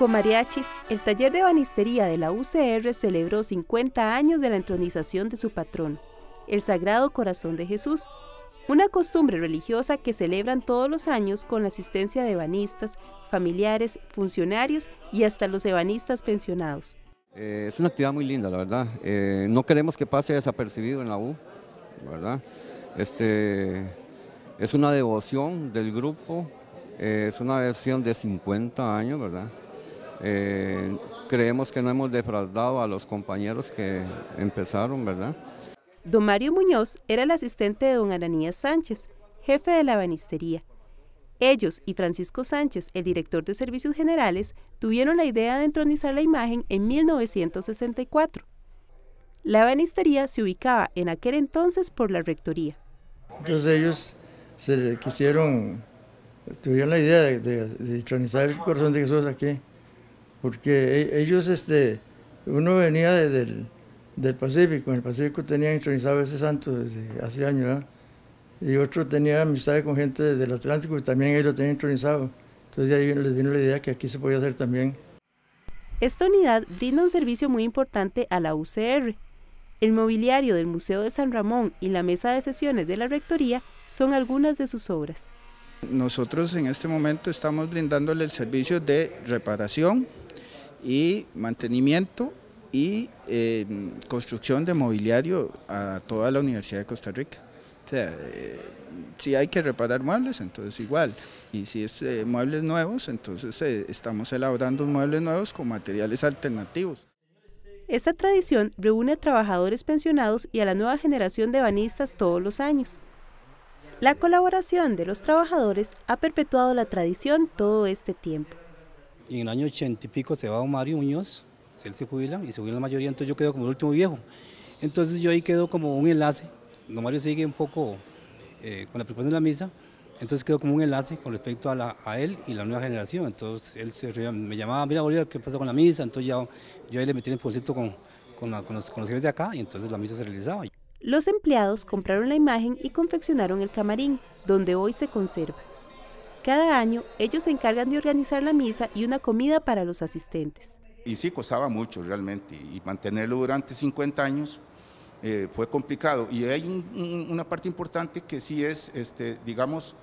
Con mariachis, el taller de banistería de la UCR celebró 50 años de la entronización de su patrón, el Sagrado Corazón de Jesús, una costumbre religiosa que celebran todos los años con la asistencia de banistas, familiares, funcionarios y hasta los ebanistas pensionados. Eh, es una actividad muy linda, la verdad. Eh, no queremos que pase desapercibido en la U, ¿verdad? Este, es una devoción del grupo, eh, es una versión de 50 años, ¿verdad? Eh, creemos que no hemos defraudado a los compañeros que empezaron, ¿verdad? Don Mario Muñoz era el asistente de don Ananías Sánchez, jefe de la banistería. Ellos y Francisco Sánchez, el director de servicios generales, tuvieron la idea de entronizar la imagen en 1964. La banistería se ubicaba en aquel entonces por la rectoría. Entonces ellos se quisieron, tuvieron la idea de, de entronizar el corazón de Jesús aquí porque e, ellos, este, uno venía del Pacífico, en el Pacífico tenían intronizado ese santo desde hace años, y otro tenía amistad con gente del Atlántico y también ellos lo tenían entronizado. Entonces de ahí les vino la idea que aquí se podía hacer también. Esta unidad brinda un servicio muy importante a la UCR. El mobiliario del Museo de San Ramón y la mesa de sesiones de la Rectoría son algunas de sus obras. Nosotros en este momento estamos brindándole el servicio de reparación, y mantenimiento y eh, construcción de mobiliario a toda la Universidad de Costa Rica. O sea, eh, si hay que reparar muebles, entonces igual. Y si es eh, muebles nuevos, entonces estamos elaborando muebles nuevos con materiales alternativos. Esta tradición reúne a trabajadores pensionados y a la nueva generación de banistas todos los años. La colaboración de los trabajadores ha perpetuado la tradición todo este tiempo y en el año ochenta y pico se va don Mario Muñoz, él se jubila y se jubila la mayoría, entonces yo quedo como el último viejo. Entonces yo ahí quedo como un enlace, don Mario sigue un poco eh, con la preparación de la misa, entonces quedo como un enlace con respecto a, la, él y la nueva generación. Entonces él se, me llamaba, mira Bolívar, ¿qué pasa con la misa? Entonces yo ahí le metí el pulsito con, con, los, con los jefes de acá y entonces la misa se realizaba. Los empleados compraron la imagen y confeccionaron el camarín, donde hoy se conserva. Cada año ellos se encargan de organizar la misa y una comida para los asistentes. Y sí, costaba mucho realmente, y mantenerlo durante 50 años eh, fue complicado. Y hay una parte importante que sí es, este, digamos,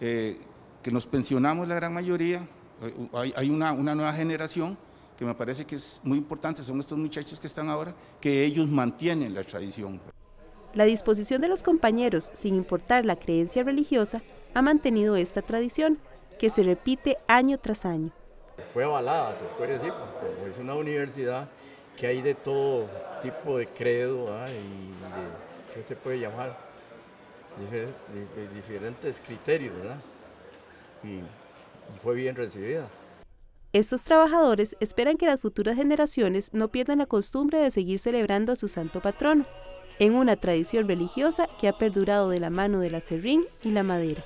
eh, que nos pensionamos la gran mayoría, eh, hay, una, una nueva generación que me parece que es muy importante, son estos muchachos que están ahora, que ellos mantienen la tradición. La disposición de los compañeros, sin importar la creencia religiosa, ha mantenido esta tradición, que se repite año tras año. Fue avalada, se puede decir, es una universidad que hay de todo tipo de credo ¿ah? y de, ¿qué se puede llamar? diferentes criterios, ¿verdad? Y, fue bien recibida. Estos trabajadores esperan que las futuras generaciones no pierdan la costumbre de seguir celebrando a su santo patrono, en una tradición religiosa que ha perdurado de la mano de la serrín y la madera.